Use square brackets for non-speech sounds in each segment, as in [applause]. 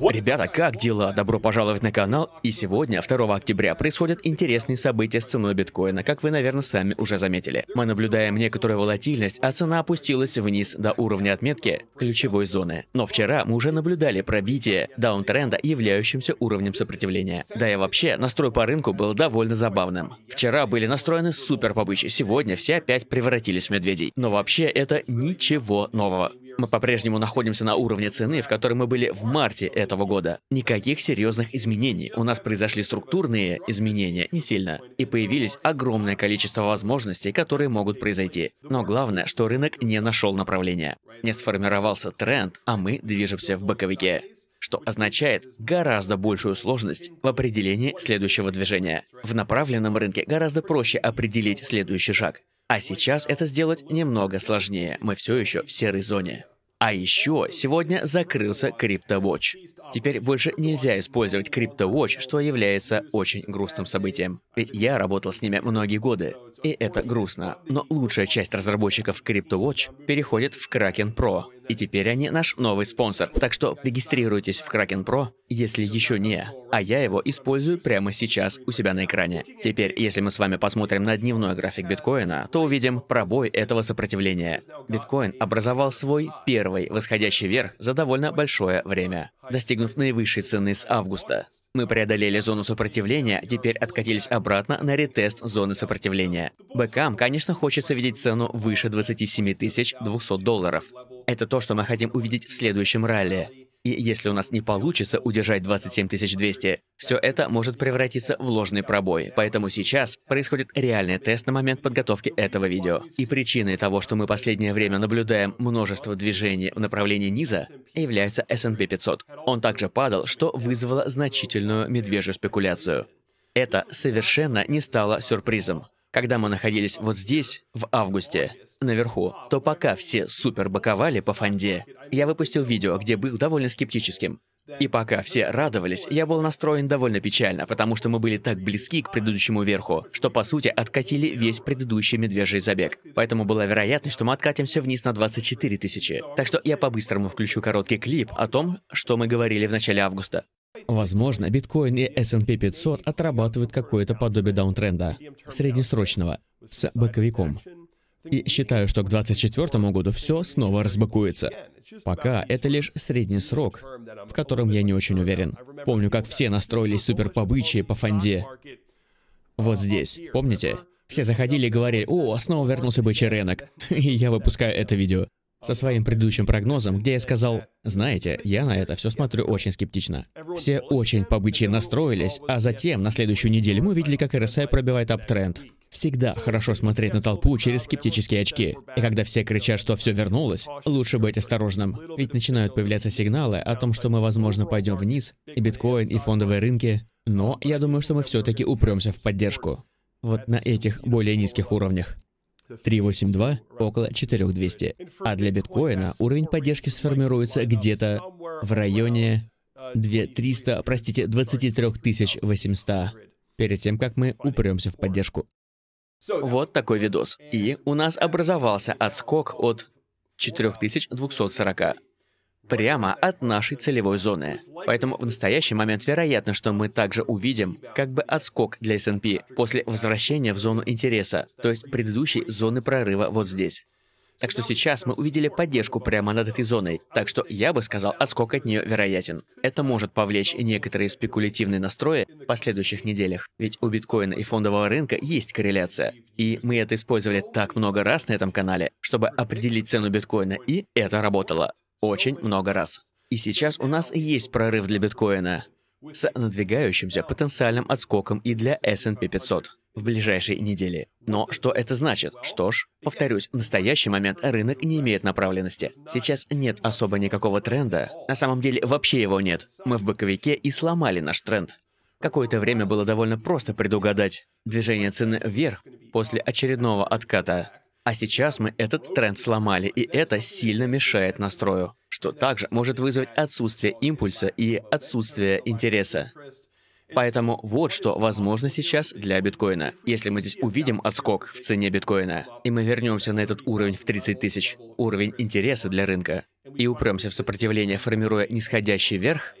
Ребята, как дела? Добро пожаловать на канал. И сегодня, 2 октября, происходят интересные события с ценой биткоина, как вы, наверное, сами уже заметили. Мы наблюдаем некоторую волатильность, а цена опустилась вниз до уровня отметки ключевой зоны. Но вчера мы уже наблюдали пробитие даунтренда, являющимся уровнем сопротивления. Да и вообще, настрой по рынку был довольно забавным. Вчера были настроены супер побычи, сегодня все опять превратились в медведей. Но вообще это ничего нового. Мы по-прежнему находимся на уровне цены, в которой мы были в марте этого года. Никаких серьезных изменений. У нас произошли структурные изменения, не сильно. И появились огромное количество возможностей, которые могут произойти. Но главное, что рынок не нашел направления. Не сформировался тренд, а мы движемся в боковике что означает гораздо большую сложность в определении следующего движения. В направленном рынке гораздо проще определить следующий шаг. А сейчас это сделать немного сложнее. Мы все еще в серой зоне. А еще сегодня закрылся CryptoWatch. Теперь больше нельзя использовать CryptoWatch, что является очень грустным событием. Ведь я работал с ними многие годы, и это грустно. Но лучшая часть разработчиков CryptoWatch переходит в Kraken Pro, и теперь они наш новый спонсор. Так что регистрируйтесь в Kraken Pro, если еще не. А я его использую прямо сейчас у себя на экране. Теперь, если мы с вами посмотрим на дневной график биткоина, то увидим пробой этого сопротивления. Биткоин образовал свой первый восходящий верх за довольно большое время, достигнув наивысшей цены с августа. Мы преодолели зону сопротивления, теперь откатились обратно на ретест зоны сопротивления. Бэкам, конечно, хочется видеть цену выше 27 200 долларов. Это то, что мы хотим увидеть в следующем ралли. И если у нас не получится удержать 27 200, все это может превратиться в ложный пробой. Поэтому сейчас происходит реальный тест на момент подготовки этого видео. И причиной того, что мы последнее время наблюдаем множество движений в направлении низа, является S&P 500. Он также падал, что вызвало значительную медвежью спекуляцию. Это совершенно не стало сюрпризом. Когда мы находились вот здесь, в августе, наверху, то пока все супер боковали по фонде, я выпустил видео, где был довольно скептическим. И пока все радовались, я был настроен довольно печально, потому что мы были так близки к предыдущему верху, что по сути откатили весь предыдущий медвежий забег. Поэтому была вероятность, что мы откатимся вниз на 24 тысячи. Так что я по-быстрому включу короткий клип о том, что мы говорили в начале августа. Возможно, биткоин и S&P 500 отрабатывают какое-то подобие даунтренда, среднесрочного, с боковиком. И считаю, что к 2024 году все снова разбыкуется. Пока это лишь средний срок, в котором я не очень уверен. Помню, как все настроились супер побычьи по фонде. Вот здесь, помните? Все заходили и говорили, «О, снова вернулся бычий рынок». [laughs] И я выпускаю это видео со своим предыдущим прогнозом, где я сказал, «Знаете, я на это все смотрю очень скептично. Все очень побычьи настроились, а затем на следующую неделю мы видели, как РСА пробивает аптренд. Всегда хорошо смотреть на толпу через скептические очки. И когда все кричат, что все вернулось, лучше быть осторожным. Ведь начинают появляться сигналы о том, что мы, возможно, пойдем вниз, и биткоин, и фондовые рынки. Но я думаю, что мы все-таки упремся в поддержку. Вот на этих более низких уровнях. 382 около 4200. А для биткоина уровень поддержки сформируется где-то в районе 2, 300, простите, 23 800 перед тем, как мы упремся в поддержку. Вот такой видос. И у нас образовался отскок от 4240 прямо от нашей целевой зоны. Поэтому в настоящий момент вероятно, что мы также увидим как бы отскок для S&P после возвращения в зону интереса, то есть предыдущей зоны прорыва вот здесь. Так что сейчас мы увидели поддержку прямо над этой зоной, так что я бы сказал, отскок от нее вероятен. Это может повлечь некоторые спекулятивные настрои в последующих неделях, ведь у биткоина и фондового рынка есть корреляция. И мы это использовали так много раз на этом канале, чтобы определить цену биткоина, и это работало. Очень много раз. И сейчас у нас есть прорыв для биткоина с надвигающимся потенциальным отскоком и для S&P 500 в ближайшие недели. Но что это значит? Что ж, повторюсь, в настоящий момент рынок не имеет направленности. Сейчас нет особо никакого тренда. На самом деле вообще его нет. Мы в боковике и сломали наш тренд. Какое-то время было довольно просто предугадать движение цены вверх после очередного отката. А сейчас мы этот тренд сломали, и это сильно мешает настрою, что также может вызвать отсутствие импульса и отсутствие интереса. Поэтому вот что возможно сейчас для биткоина. Если мы здесь увидим отскок в цене биткоина, и мы вернемся на этот уровень в 30 тысяч, уровень интереса для рынка, и упремся в сопротивление, формируя нисходящий верх,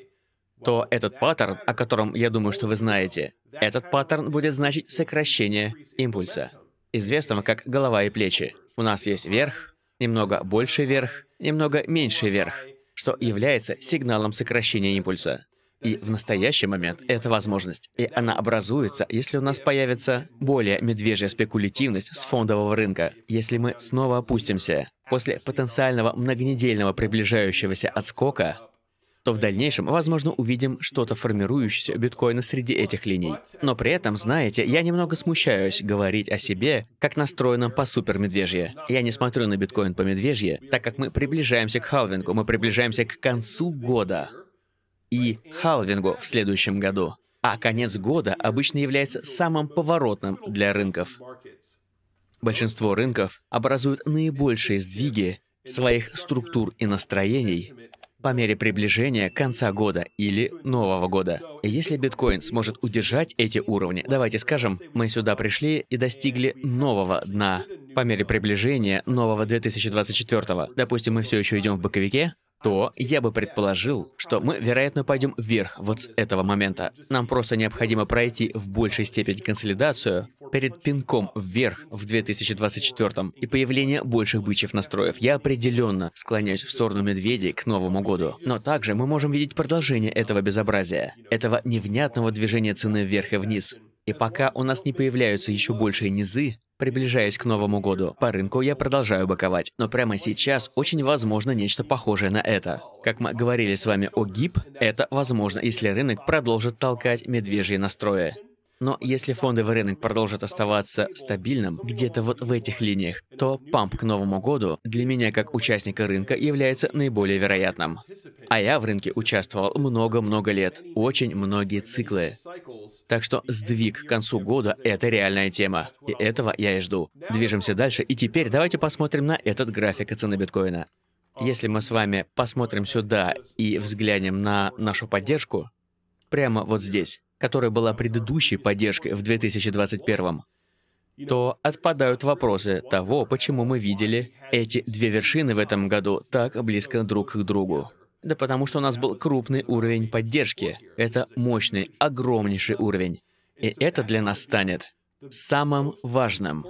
то этот паттерн, о котором я думаю, что вы знаете, этот паттерн будет значить сокращение импульса, известного как голова и плечи. У нас есть верх, немного больше верх, немного меньше верх, что является сигналом сокращения импульса. И в настоящий момент это возможность. И она образуется, если у нас появится более медвежья спекулятивность с фондового рынка, если мы снова опустимся. После потенциального многонедельного приближающегося отскока то в дальнейшем, возможно, увидим что-то формирующееся у биткоина среди этих линий. Но при этом, знаете, я немного смущаюсь говорить о себе как настроенном по супермедвежье. Я не смотрю на биткоин по медвежье, так как мы приближаемся к халвингу, мы приближаемся к концу года и халвингу в следующем году. А конец года обычно является самым поворотным для рынков. Большинство рынков образуют наибольшие сдвиги своих структур и настроений по мере приближения конца года или нового года. И если биткоин сможет удержать эти уровни, давайте скажем, мы сюда пришли и достигли нового дна по мере приближения нового 2024. Допустим, мы все еще идем в боковике, то я бы предположил, что мы, вероятно, пойдем вверх вот с этого момента. Нам просто необходимо пройти в большей степени консолидацию перед пинком вверх в 2024 и появление больших бычьих настроев. Я определенно склоняюсь в сторону медведей к Новому году. Но также мы можем видеть продолжение этого безобразия, этого невнятного движения цены вверх и вниз. И пока у нас не появляются еще большие низы, Приближаясь к Новому году, по рынку я продолжаю боковать, но прямо сейчас очень возможно нечто похожее на это. Как мы говорили с вами о ГИП, это возможно, если рынок продолжит толкать медвежьи настрои. Но если фондовый рынок продолжит оставаться стабильным, где-то вот в этих линиях, то памп к Новому году для меня как участника рынка является наиболее вероятным. А я в рынке участвовал много-много лет, очень многие циклы. Так что сдвиг к концу года — это реальная тема. И этого я и жду. Движемся дальше, и теперь давайте посмотрим на этот график цены биткоина. Если мы с вами посмотрим сюда и взглянем на нашу поддержку, прямо вот здесь, которая была предыдущей поддержкой в 2021, то отпадают вопросы того, почему мы видели эти две вершины в этом году так близко друг к другу. Да потому что у нас был крупный уровень поддержки. Это мощный, огромнейший уровень. И это для нас станет самым важным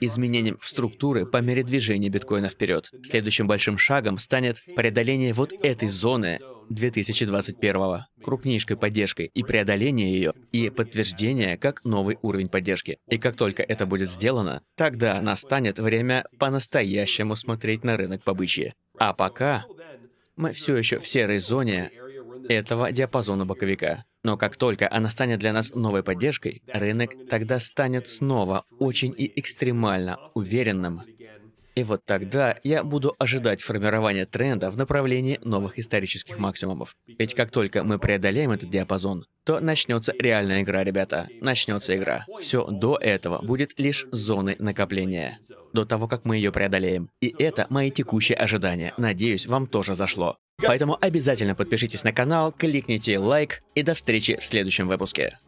изменением в структуры по мере движения биткоина вперед. Следующим большим шагом станет преодоление вот этой зоны 2021 крупнейшей поддержкой и преодоление ее, и подтверждение как новый уровень поддержки. И как только это будет сделано, тогда настанет время по-настоящему смотреть на рынок побычьи. А пока мы все еще в серой зоне этого диапазона боковика. Но как только она станет для нас новой поддержкой, рынок тогда станет снова очень и экстремально уверенным и вот тогда я буду ожидать формирования тренда в направлении новых исторических максимумов. Ведь как только мы преодолеем этот диапазон, то начнется реальная игра, ребята. Начнется игра. Все до этого будет лишь зоны накопления. До того, как мы ее преодолеем. И это мои текущие ожидания. Надеюсь, вам тоже зашло. Поэтому обязательно подпишитесь на канал, кликните лайк и до встречи в следующем выпуске.